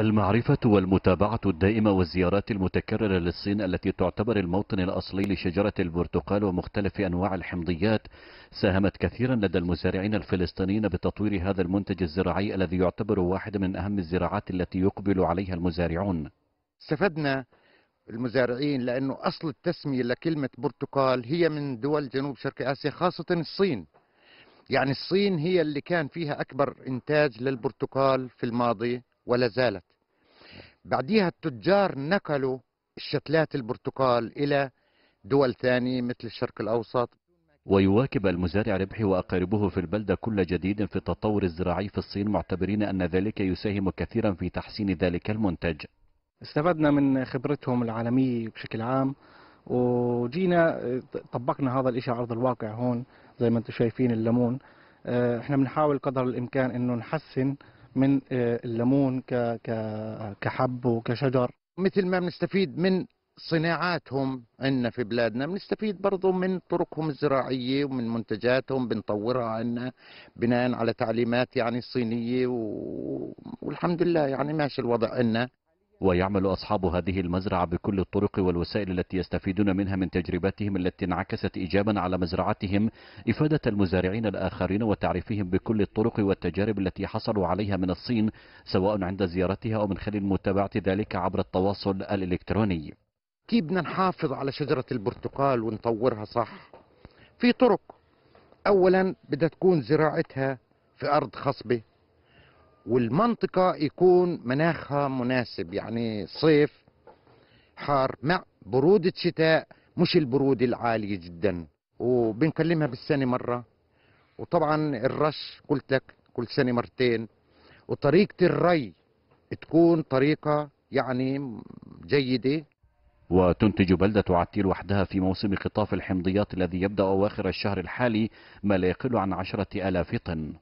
المعرفة والمتابعة الدائمة والزيارات المتكررة للصين التي تعتبر الموطن الأصلي لشجرة البرتقال ومختلف أنواع الحمضيات ساهمت كثيرا لدى المزارعين الفلسطينيين بتطوير هذا المنتج الزراعي الذي يعتبر واحد من أهم الزراعات التي يقبل عليها المزارعون استفدنا المزارعين لأنه أصل التسمية لكلمة برتقال هي من دول جنوب شرق آسيا خاصة الصين يعني الصين هي اللي كان فيها أكبر إنتاج للبرتقال في الماضي ولا زالت بعديها التجار نقلوا الشتلات البرتقال إلى دول ثانية مثل الشرق الأوسط ويواكب المزارع ربحي وأقاربه في البلدة كل جديد في التطور الزراعي في الصين معتبرين أن ذلك يساهم كثيرا في تحسين ذلك المنتج استفدنا من خبرتهم العالمية بشكل عام وجينا طبقنا هذا الاشي على أرض الواقع هون زي ما انتم شايفين الليمون آه، احنا بنحاول قدر الإمكان أنه نحسن من آه، الليمون كحب وكشجر مثل ما بنستفيد من صناعاتهم عندنا في بلادنا بنستفيد برضه من طرقهم الزراعية ومن منتجاتهم بنطورها عندنا بناء على تعليمات يعني صينية والحمد لله يعني ماشي الوضع عندنا ويعمل أصحاب هذه المزرعة بكل الطرق والوسائل التي يستفيدون منها من تجربتهم التي انعكست إيجابا على مزرعتهم إفادة المزارعين الآخرين وتعريفهم بكل الطرق والتجارب التي حصلوا عليها من الصين سواء عند زيارتها أو من خلال متابعة ذلك عبر التواصل الإلكتروني كيف بدنا نحافظ على شجرة البرتقال ونطورها صح في طرق أولا بدها تكون زراعتها في أرض خصبة والمنطقة يكون مناخها مناسب يعني صيف حار مع برودة شتاء مش البرودة العالية جدا وبنكلمها بالسنة مرة وطبعا الرش قلت لك كل سنة مرتين وطريقة الري تكون طريقة يعني جيدة وتنتج بلدة عتير وحدها في موسم قطاف الحمضيات الذي يبدأ أواخر الشهر الحالي ما لا يقل عن عشرة آلاف طن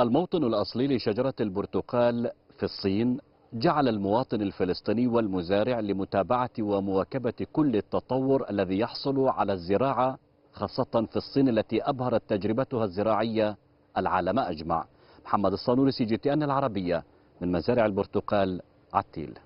الموطن الأصلي لشجرة البرتقال في الصين جعل المواطن الفلسطيني والمزارع لمتابعة ومواكبة كل التطور الذي يحصل على الزراعة خاصة في الصين التي أبهرت تجربتها الزراعية العالم أجمع محمد الصانوري سي جي تي أن العربية من مزارع البرتقال عتيل